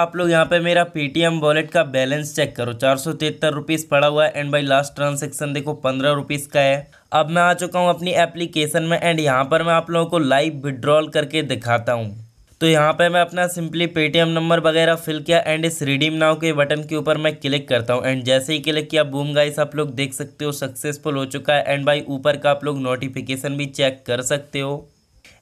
आप लोग यहाँ पे मेरा पेटीएम वॉलेट का बैलेंस चेक करो चार सौ तिहत्तर रुपीज़ पड़ा हुआ है एंड भाई लास्ट ट्रांजेक्शन देखो पंद्रह रुपीज़ का है अब मैं आ चुका हूँ अपनी एप्लीकेशन में एंड यहाँ पर मैं आप लोगों को लाइव विड्रॉल करके दिखाता हूँ तो यहाँ पे मैं अपना सिंपली पेटीएम नंबर वगैरह फिल किया एंड इस रिडीम नाव के बटन के ऊपर मैं क्लिक करता हूँ एंड जैसे ही क्लिक किया बूम गाइस आप लोग देख सकते हो सक्सेसफुल हो चुका है एंड भाई ऊपर का आप लोग नोटिफिकेशन भी चेक कर सकते हो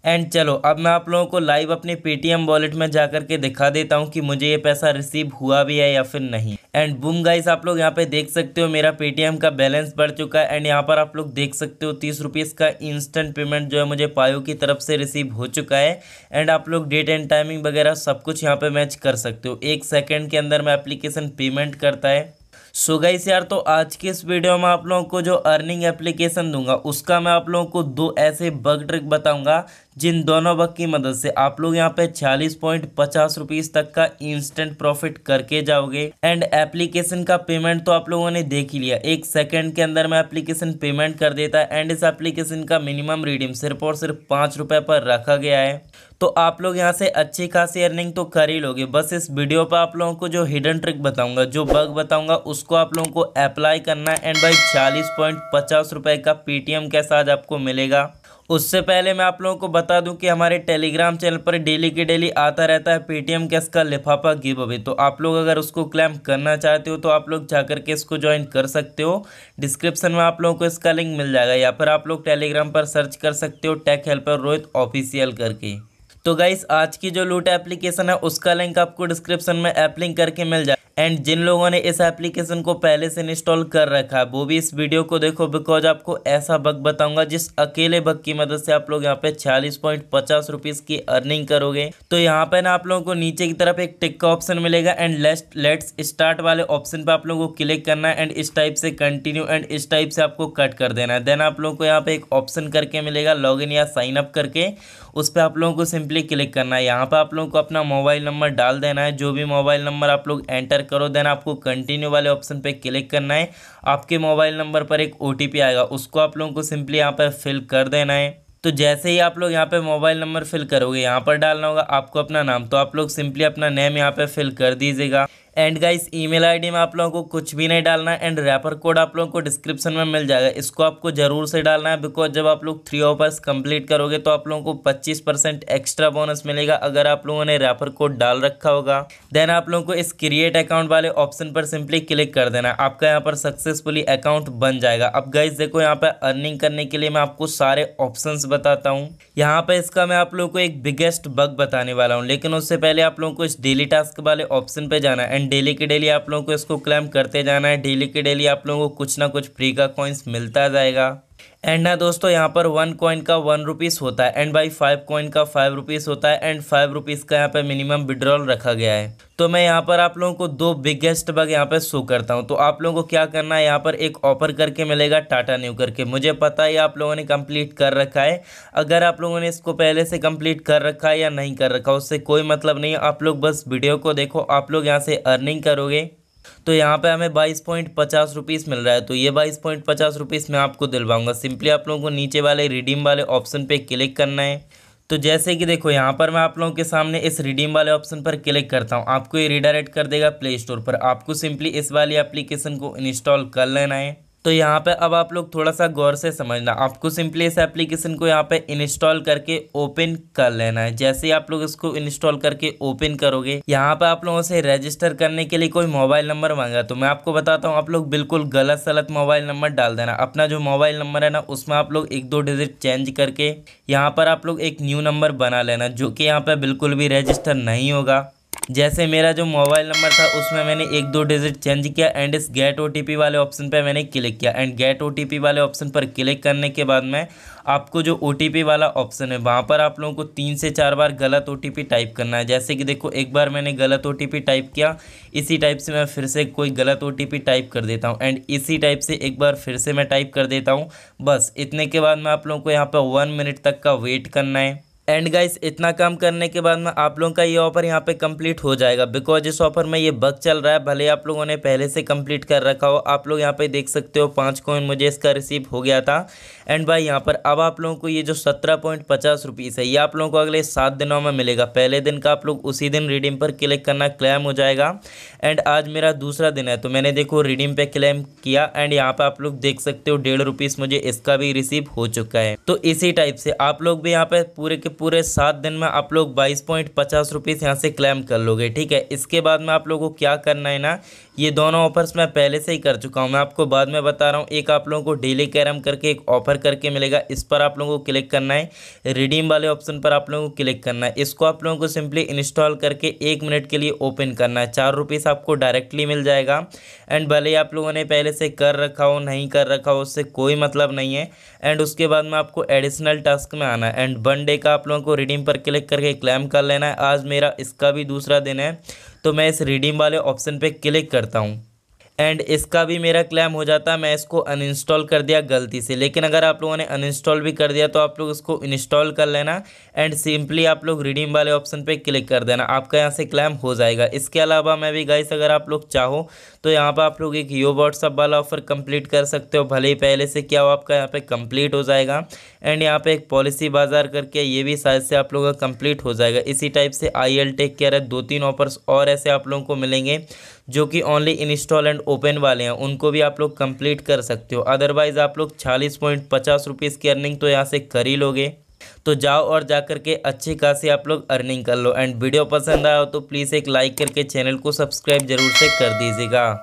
एंड चलो अब मैं आप लोगों को लाइव अपने पेटीएम वॉलेट में जा करके दिखा देता हूँ कि मुझे ये पैसा रिसीव हुआ भी है या फिर नहीं एंड बुम गाइस आप लोग यहाँ पे देख सकते हो मेरा पेटीएम का बैलेंस बढ़ चुका है एंड यहाँ पर आप लोग देख सकते हो तीस रुपीज़ का इंस्टेंट पेमेंट जो है मुझे पायो की तरफ से रिसीव हो चुका है एंड आप लोग डेट एंड टाइमिंग वगैरह सब कुछ यहाँ पे मैच कर सकते हो एक सेकेंड के अंदर में एप्लीकेशन पेमेंट करता है सो गाइस यार तो आज के इस वीडियो में आप लोगों को जो अर्निंग एप्लीकेशन दूंगा उसका मैं आप लोगों को दो ऐसे बग ट्रिक बताऊंगा जिन दोनों बग की मदद से आप लोग यहाँ पे छियालीस पॉइंट पचास रुपीज़ तक का इंस्टेंट प्रॉफिट करके जाओगे एंड एप्लीकेशन का पेमेंट तो आप लोगों ने देख ही लिया एक सेकंड के अंदर में एप्लीकेशन पेमेंट कर देता है एंड इस एप्लीकेशन का मिनिमम रिडीम सिर्फ और सिर्फ पाँच रुपये पर रखा गया है तो आप लोग यहाँ से अच्छी खासी अर्निंग तो कर ही लोगे बस इस वीडियो पर आप लोगों को जो हिडन ट्रिक बताऊँगा जो बग बताऊँगा उसको आप लोगों को अप्लाई करना है एंड भाई चालीस पॉइंट पचास रुपये का पेटीएम कैसा आज आपको मिलेगा उससे पहले मैं आप लोगों को बता दूं कि हमारे टेलीग्राम चैनल पर डेली की डेली आता रहता है पेटीएम कैश का लिफाफा गिव अवे तो आप लोग अगर उसको क्लेम करना चाहते हो तो आप लोग जाकर के इसको ज्वाइन कर सकते हो डिस्क्रिप्शन में आप लोगों को इसका लिंक मिल जाएगा या फिर आप लोग टेलीग्राम पर सर्च कर सकते हो टेक हेल्पर रोहित ऑफिशियल करके तो गाइस आज की जो लूट एप्लीकेशन है उसका लिंक आपको डिस्क्रिप्शन में एप लिंक करके मिल जाए एंड जिन लोगों ने इस एप्लीकेशन को पहले से इंस्टॉल कर रखा है वो भी इस वीडियो को देखो बिकॉज आपको ऐसा बग बताऊंगा जिस अकेले बग की मदद से आप लोग यहाँ पे छियालीस पॉइंट पचास रुपीज़ की अर्निंग करोगे तो यहाँ पे ना आप लोगों को नीचे की तरफ एक टिक का ऑप्शन मिलेगा एंड लेस्ट लेट्स स्टार्ट वाले ऑप्शन पर आप लोगों को क्लिक करना है एंड इस टाइप से कंटिन्यू एंड इस टाइप से आपको कट कर देना है देन आप लोगों को यहाँ पे एक ऑप्शन करके मिलेगा लॉग या साइन अप करके उस पर आप लोगों को सिंपली क्लिक करना है यहाँ पर आप लोगों को अपना मोबाइल नंबर डाल देना है जो भी मोबाइल नंबर आप लोग एंटर एंटर करो देन आपको कंटिन्यू वाले ऑप्शन पे क्लिक करना है आपके मोबाइल नंबर पर एक ओ आएगा उसको आप लोगों को सिंपली यहाँ पर फिल कर देना है तो जैसे ही आप लोग यहाँ पे मोबाइल नंबर फिल करोगे यहाँ पर डालना होगा आपको अपना नाम तो आप लोग सिंपली अपना नेम यहाँ पे फिल कर दीजिएगा एंड गाइस ईमेल आईडी में आप लोगों को कुछ भी नहीं डालना है एंड रेफर कोड आप लोगों को डिस्क्रिप्शन में मिल जाएगा इसको आपको ज़रूर से डालना है बिकॉज जब आप लोग थ्री ऑफर्स कंप्लीट करोगे तो आप लोगों को पच्चीस परसेंट एक्स्ट्रा बोनस मिलेगा अगर आप लोगों ने रेफर कोड डाल रखा होगा देन आप लोगों को इस क्रिएट अकाउंट वाले ऑप्शन पर सिंपली क्लिक कर देना आपका यहाँ पर सक्सेसफुली अकाउंट बन जाएगा अब गाइज देखो यहाँ पर अर्निंग करने के लिए मैं आपको सारे ऑप्शन बताता हूँ यहाँ पर इसका मैं आप लोगों को एक बिगेस्ट बग बताने वाला हूँ लेकिन उससे पहले आप लोगों को इस डेली टास्क वाले ऑप्शन पर जाना है एंड डेली के डेली आप लोगों को इसको क्लेम करते जाना है डेली के डेली आप लोगों को कुछ ना कुछ फ्री का कॉइन्स मिलता जाएगा एंड ना दोस्तों यहाँ पर वन कॉइन का वन रुपीस होता है एंड बाई फाइव कॉइन का फाइव रुपीस होता है एंड फाइव रुपीज़ का यहाँ पे मिनिमम विड्रॉल रखा गया है तो मैं यहाँ पर आप लोगों को दो बिगेस्ट बग यहाँ पर शो करता हूँ तो आप लोगों को क्या करना है यहाँ पर एक ऑफर करके मिलेगा टाटा न्यू करके मुझे पता है आप लोगों ने कंप्लीट कर रखा है अगर आप लोगों ने इसको पहले से कम्प्लीट कर रखा है या नहीं कर रखा उससे कोई मतलब नहीं आप लोग बस वीडियो को देखो आप लोग यहाँ से अर्निंग करोगे तो यहाँ पे हमें बाईस पॉइंट पचास रुपीज़ मिल रहा है तो ये बाईस पॉइंट पचास रुपीज़ मैं आपको दिलवाऊंगा सिंपली आप लोगों को नीचे वाले रिडीम वाले ऑप्शन पे क्लिक करना है तो जैसे कि देखो यहाँ पर मैं आप लोगों के सामने इस रिडीम वाले ऑप्शन पर क्लिक करता हूँ आपको ये रिडायरेक्ट कर देगा प्ले स्टोर पर आपको सिंपली इस वाली एप्लीकेशन को इंस्टॉल कर लेना है तो यहाँ पे अब आप लोग थोड़ा सा गौर से समझना आपको सिंपली इस एप्लीकेशन को यहाँ पे इंस्टॉल करके ओपन कर लेना है जैसे ही आप लोग इसको इंस्टॉल करके ओपन करोगे यहाँ पे आप लोगों से रजिस्टर करने के लिए कोई मोबाइल नंबर मांगा तो मैं आपको बताता हूँ आप लोग बिल्कुल गलत सलत मोबाइल नंबर डाल देना अपना जो मोबाइल नंबर है ना उसमें आप लोग एक दो डिजिट चेंज करके यहाँ पर आप लोग एक न्यू नंबर बना लेना जो कि यहाँ पर बिल्कुल भी रजिस्टर नहीं होगा जैसे मेरा जो मोबाइल नंबर था उसमें मैंने एक दो डिजिट चेंज किया एंड इस गेट ओ वाले ऑप्शन पर मैंने क्लिक किया एंड गेट ओ वाले ऑप्शन पर क्लिक करने के बाद में आपको जो ओ वाला ऑप्शन है वहाँ पर आप लोगों को तीन से चार बार गलत ओ टाइप करना है जैसे कि देखो एक बार मैंने गलत ओ टाइप किया इसी टाइप से मैं फिर से कोई गलत ओ टाइप कर देता हूँ एंड इसी टाइप से एक बार फिर से मैं टाइप कर देता हूँ बस इतने के बाद में आप लोगों को यहाँ पर वन मिनट तक का वेट करना है एंड गाइस इतना काम करने के बाद में आप लोगों का ये ऑफर यहाँ पे कंप्लीट हो जाएगा बिकॉज इस ऑफर में ये बग चल रहा है भले आप लोगों ने पहले से कंप्लीट कर रखा हो आप लोग यहाँ पे देख सकते हो पाँच कॉइन मुझे इसका रिसीव हो गया था एंड भाई यहाँ पर अब आप लोगों को ये जो सत्रह पॉइंट पचास रुपीज़ है ये आप लोगों को अगले सात दिनों में मिलेगा पहले दिन का आप लोग उसी दिन रिडीम पर क्लिक करना क्लेम हो जाएगा एंड आज मेरा दूसरा दिन है तो मैंने देखो रिडीम पर क्लेम किया एंड यहाँ पर आप लोग देख सकते हो डेढ़ मुझे इसका भी रिसीव हो चुका है तो इसी टाइप से आप लोग भी यहाँ पर पूरे के पूरे सात दिन में आप लोग बाईस पॉइंट पचास रुपीज़ यहाँ से क्लेम कर लोगे ठीक है इसके बाद में आप लोगों को क्या करना है ना ये दोनों ऑफर्स मैं पहले से ही कर चुका हूँ मैं आपको बाद में बता रहा हूँ एक आप लोगों को डेली कैरम करके एक ऑफर करके मिलेगा इस पर आप लोगों को क्लिक करना है रिडीम वाले ऑप्शन पर आप लोगों को क्लिक करना है इसको आप लोगों को सिंपली इंस्टॉल करके एक मिनट के लिए ओपन करना है चार रुपीस आपको डायरेक्टली मिल जाएगा एंड भले ही आप लोगों ने पहले से कर रखा हो नहीं कर रखा हो उससे कोई मतलब नहीं है एंड उसके बाद में आपको एडिशनल टास्क में आना है एंड वन डे का आप लोगों को रिडीम पर क्लिक करके क्लेम कर लेना है आज मेरा इसका भी दूसरा दिन है तो मैं इस रिडीम वाले ऑप्शन पर क्लिक करता हूँ एंड इसका भी मेरा क्लेम हो जाता मैं इसको अनइंस्टॉल कर दिया गलती से लेकिन अगर आप लोगों ने अनइंस्टॉल भी कर दिया तो आप लोग इसको इंस्टॉल कर लेना एंड सिंपली आप लोग रिडीम वाले ऑप्शन पे क्लिक कर देना आपका यहाँ से क्लेम हो जाएगा इसके अलावा मैं भी गाइस अगर आप लोग चाहो तो यहाँ पर आप लोग एक यो व्हाट्सअप वाला ऑफर कंप्लीट कर सकते हो भले ही पहले से क्या हो आपका यहाँ पर कंप्लीट हो जाएगा एंड यहाँ पर एक पॉलिसी बाजार करके ये भी शायद से आप लोगों का कंप्लीट हो जाएगा इसी टाइप से आई एल टेक केयर है दो तीन ऑफर्स और ऐसे आप लोगों को मिलेंगे जो कि ओनली इंस्टॉल एंड ओपन वाले हैं उनको भी आप लोग कंप्लीट कर सकते हो अदरवाइज़ आप लोग छालीस पॉइंट पचास रुपीज़ की अर्निंग तो यहाँ से कर ही लोगे तो जाओ और जा के अच्छी खासी आप लोग अर्निंग कर लो एंड वीडियो पसंद आया हो तो प्लीज़ एक लाइक करके चैनल को सब्सक्राइब जरूर से कर दीजिएगा